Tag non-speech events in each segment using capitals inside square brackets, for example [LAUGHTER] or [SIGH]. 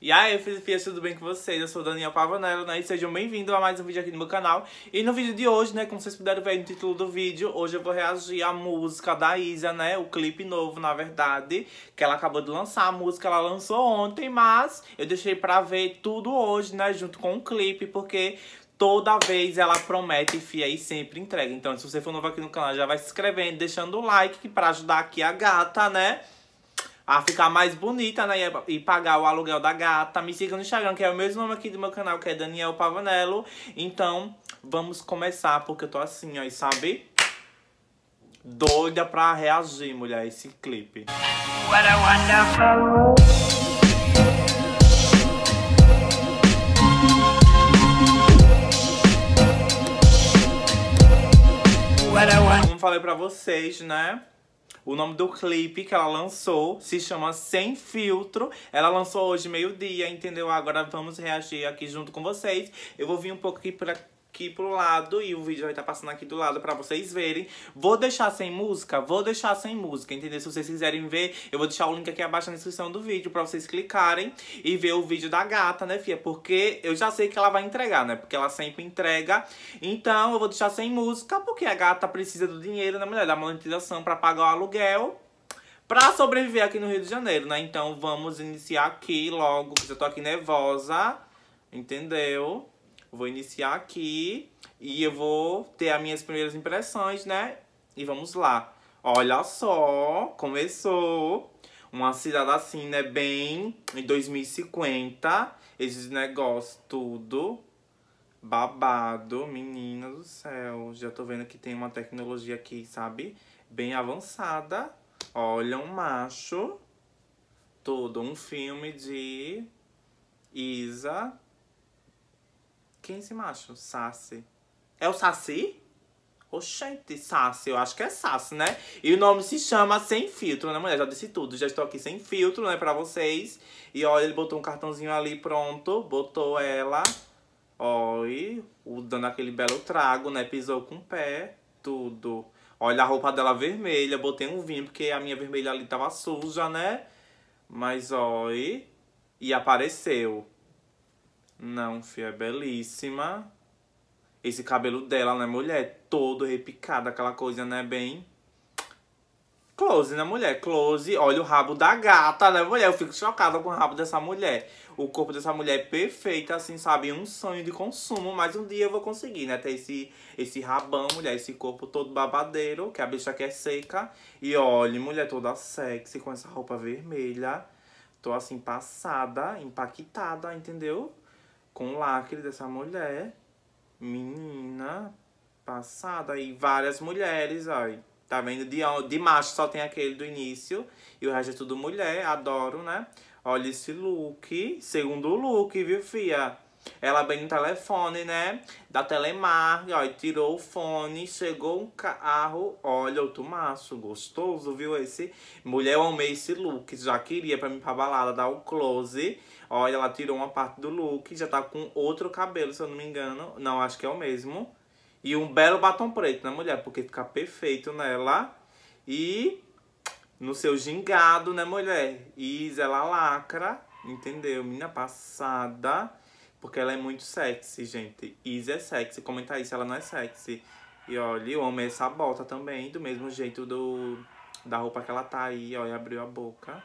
E aí, Filipinas, tudo bem com vocês? Eu sou o Daniel Pavanello, né? E sejam bem-vindos a mais um vídeo aqui no meu canal. E no vídeo de hoje, né, como vocês puderam ver no título do vídeo, hoje eu vou reagir à música da Isa, né? O clipe novo, na verdade, que ela acabou de lançar. A música ela lançou ontem, mas eu deixei pra ver tudo hoje, né? Junto com o clipe, porque toda vez ela promete, fia, e sempre entrega. Então, se você for novo aqui no canal, já vai se inscrevendo, deixando o like, pra ajudar aqui a gata, né? a ficar mais bonita, né? É e, pagar o aluguel da gata. Me siga no Instagram, que é o mesmo nome aqui do meu canal, que é Daniel Pavanello. Então, vamos começar, porque eu tô assim, ó, e sabe? Doida pra reagir, mulher, esse clipe. What a wonderful... Como falei pra vocês, né? O nome do clipe que ela lançou se chama Sem Filtro. Ela lançou hoje meio-dia, entendeu? Agora vamos reagir aqui junto com vocês. Eu vou vir um pouco aqui pra aqui pro lado e o vídeo vai estar tá passando aqui do lado para vocês verem. Vou deixar sem música? Vou deixar sem música, entendeu? Se vocês quiserem ver, eu vou deixar o link aqui abaixo na descrição do vídeo para vocês clicarem e ver o vídeo da gata, né, fia? Porque eu já sei que ela vai entregar, né? Porque ela sempre entrega. Então, eu vou deixar sem música porque a gata precisa do dinheiro, né, mulher? Da monetização para pagar o aluguel para sobreviver aqui no Rio de Janeiro, né? Então vamos iniciar aqui logo, porque eu tô aqui nervosa, entendeu? Vou iniciar aqui e eu vou ter as minhas primeiras impressões, né? E vamos lá. Olha só, começou uma cidade assim, né? Bem em 2050. Esses negócios, tudo babado. Menina do céu, já tô vendo que tem uma tecnologia aqui, sabe? Bem avançada. Olha um macho. Todo um filme de Isa quem é esse macho? Sassi. É o Saci? Oxente, Sassi, eu acho que é Sassi, né? E o nome se chama Sem Filtro, né, mulher? Já disse tudo, já estou aqui sem filtro, né, pra vocês. E olha, ele botou um cartãozinho ali, pronto, botou ela. Olha, dando aquele belo trago, né, pisou com o pé, tudo. Olha a roupa dela vermelha, botei um vinho, porque a minha vermelha ali tava suja, né? Mas olha, e apareceu. Não, filha, é belíssima. Esse cabelo dela, né, mulher? Todo repicado, aquela coisa, né, bem... Close, né, mulher? Close. Olha o rabo da gata, né, mulher? Eu fico chocada com o rabo dessa mulher. O corpo dessa mulher é perfeito, assim, sabe? Um sonho de consumo. Mas um dia eu vou conseguir, né? Ter esse, esse rabão, mulher. Esse corpo todo babadeiro, que a bicha é seca. E olha, mulher toda sexy, com essa roupa vermelha. Tô, assim, passada, impactada, entendeu? com o lacre dessa mulher. Menina, passada. e várias mulheres, aí. Tá vendo? De, de macho só tem aquele do início. E o resto é tudo mulher. Adoro, né? Olha esse look. Segundo look, viu, fia? Ela bem no telefone, né? Da Telemar, ó, e tirou o fone, chegou um carro. Olha, outro maço, gostoso, viu esse? Mulher, eu amei esse look, já queria pra mim pra balada dar o um close. Olha, ela tirou uma parte do look, já tá com outro cabelo, se eu não me engano. Não, acho que é o mesmo. E um belo batom preto né, mulher, porque fica perfeito nela. E no seu gingado, né, mulher? Isa, ela lacra, entendeu? Mina passada. Porque ela é muito sexy, gente. Isa é sexy. aí isso, ela não é sexy. E olha, o homem é essa bota também, do mesmo jeito do da roupa que ela tá aí, olha, abriu a boca.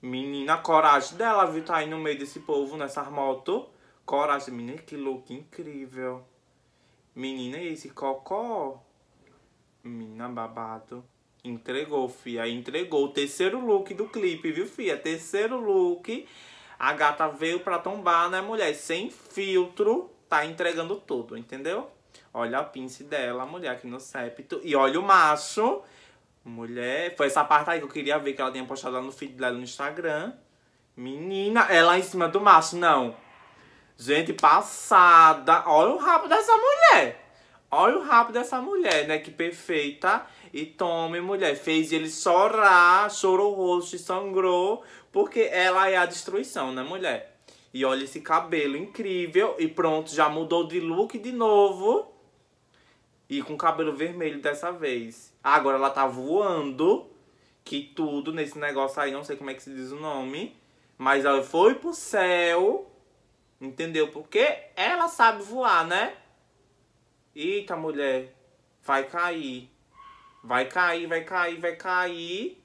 Menina, a coragem dela, viu, tá aí no meio desse povo, nessas motos. Coragem, menina, que look incrível. Menina, e esse cocó? Menina, babado. Entregou, fia, entregou. O terceiro look do clipe, viu, fia? Terceiro look a gata veio pra tombar, né, mulher? Sem filtro, tá entregando tudo, entendeu? Olha a pince dela, a mulher aqui no septo. E olha o macho. Mulher, foi essa parte aí que eu queria ver que ela tinha postado lá no feed dela no Instagram. Menina, ela em cima do macho, não. Gente, passada. Olha o rabo dessa mulher. Olha o rabo dessa mulher, né? Que perfeita. E tome, mulher. Fez ele chorar, chorou o rosto e sangrou. Porque ela é a destruição, né, mulher? E olha esse cabelo incrível. E pronto, já mudou de look de novo. E com cabelo vermelho dessa vez. Agora ela tá voando. Que tudo nesse negócio aí, não sei como é que se diz o nome. Mas ela foi pro céu. Entendeu? Porque ela sabe voar, né? Eita, mulher, vai cair. Vai cair, vai cair, vai cair.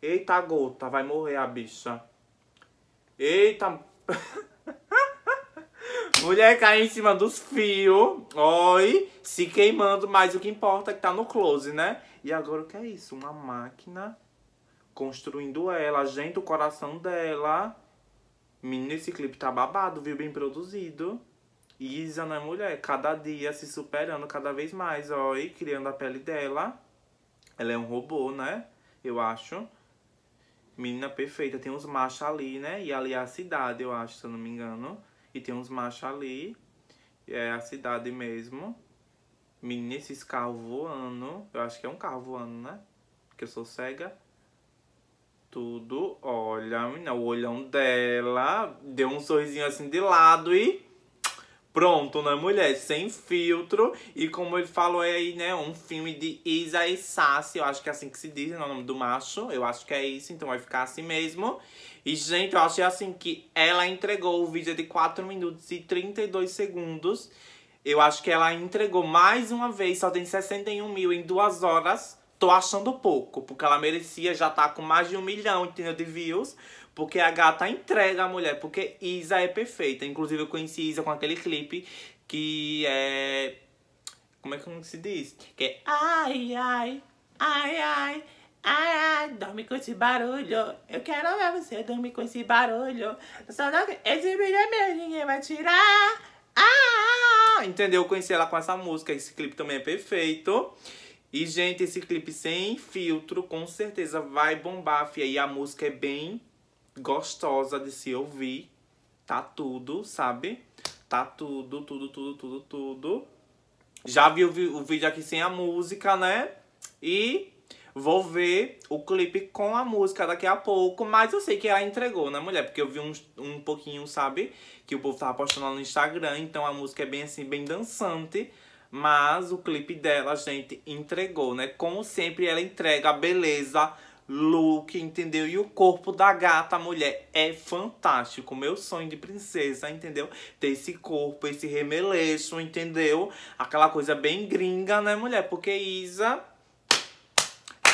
Eita, gota, vai morrer a bicha. Eita. [LAUGHS] Mulher cai em cima dos fios. Oi. Se queimando, mas o que importa é que tá no close, né? E agora o que é isso? Uma máquina construindo ela, a gente, o coração dela. Menino, esse clipe tá babado, viu? Bem produzido. Isa não é mulher, cada dia se superando cada vez mais, ó, e criando a pele dela. Ela é um robô, né? Eu acho. Menina perfeita, tem uns machos ali, né? E ali é a cidade, eu acho, se eu não me engano. E tem uns machos ali. É a cidade mesmo. Menina, esses carros voando. Eu acho que é um carro voando, né? Porque eu sou cega. Tudo, olha, menina, o olhão dela deu um sorrisinho assim de lado e pronto, né, mulher? Sem filtro. E como ele falou aí, né, um filme de Isa e Sassi, eu acho que é assim que se diz, não né, o nome do macho, eu acho que é isso, então vai ficar assim mesmo. E, gente, eu achei assim que ela entregou o vídeo de 4 minutos e 32 segundos. Eu acho que ela entregou mais uma vez, só tem 61 mil em duas horas tô achando pouco, porque ela merecia já tá com mais de um milhão, entendeu, de views. Porque a gata entrega a mulher, porque Isa é perfeita. Inclusive eu conheci Isa com aquele clipe que é... Como é que se diz? Que é... Ai, ai, ai, ai... Ai, ai, dorme com esse barulho. Eu quero ver você dormir com esse barulho. Só não... Esse vídeo é meu, ninguém vai tirar. Ah, ah, ah, entendeu? Eu conheci ela com essa música. Esse clipe também é perfeito. E, gente, esse clipe sem filtro, com certeza vai bombar, fia. E a música é bem gostosa de se ouvir. Tá tudo, sabe? Tá tudo, tudo, tudo, tudo, tudo. Já vi o vídeo aqui sem a música, né? E Vou ver o clipe com a música daqui a pouco, mas eu sei que ela entregou, né, mulher? Porque eu vi um, um pouquinho, sabe? Que o povo tava postando lá no Instagram, então a música é bem assim, bem dançante. Mas o clipe dela, gente, entregou, né? Como sempre, ela entrega a beleza, look, entendeu? E o corpo da gata, mulher, é fantástico. Meu sonho de princesa, entendeu? Ter esse corpo, esse remeleixo, entendeu? Aquela coisa bem gringa, né, mulher? Porque Isa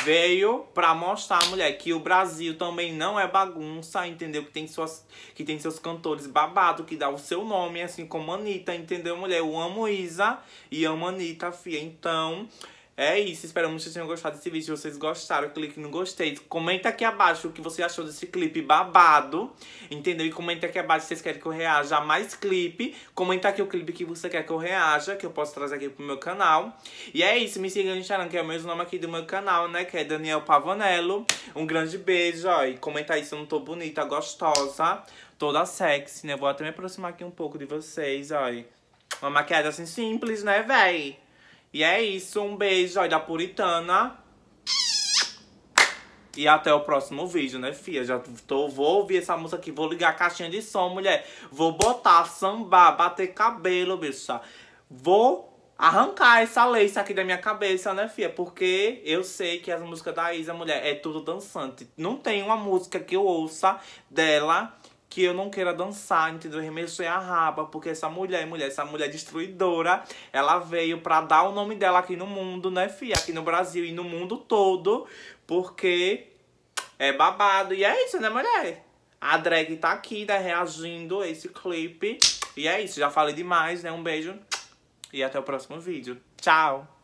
veio para mostrar, mulher, que o Brasil também não é bagunça, entendeu? Que tem, suas, que tem seus cantores babado, que dá o seu nome, assim como Anitta, entendeu, mulher? Eu amo Isa e amo Anitta, fia. Então, é isso, esperamos que vocês tenham gostado desse vídeo. Se vocês gostaram, clique no gostei. Comenta aqui abaixo o que você achou desse clipe babado, entendeu? E comenta aqui abaixo se vocês querem que eu reaja a mais clipe. Comenta aqui o clipe que você quer que eu reaja, que eu posso trazer aqui pro meu canal. E é isso, me siga no Instagram, que é o mesmo nome aqui do meu canal, né? Que é Daniel Pavanello. Um grande beijo, ó. E comenta aí se eu não tô bonita, gostosa, toda sexy, né? Vou até me aproximar aqui um pouco de vocês, ó. Uma maquiagem assim simples, né, véi? E é isso, um beijo aí da Puritana. E até o próximo vídeo, né, Fia Já tô, vou ouvir essa música aqui, vou ligar a caixinha de som, mulher. Vou botar, sambar, bater cabelo, bicha. Vou arrancar essa lace aqui da minha cabeça, né, Fia Porque eu sei que as músicas da Isa, mulher, é tudo dançante. Não tem uma música que eu ouça dela que eu não queira dançar, entendeu? Remexer a raba, porque essa mulher, mulher, essa mulher destruidora, ela veio pra dar o nome dela aqui no mundo, né, fia? Aqui no Brasil e no mundo todo, porque é babado. E é isso, né, mulher? A drag tá aqui, né, reagindo a esse clipe. E é isso, já falei demais, né? Um beijo e até o próximo vídeo. Tchau!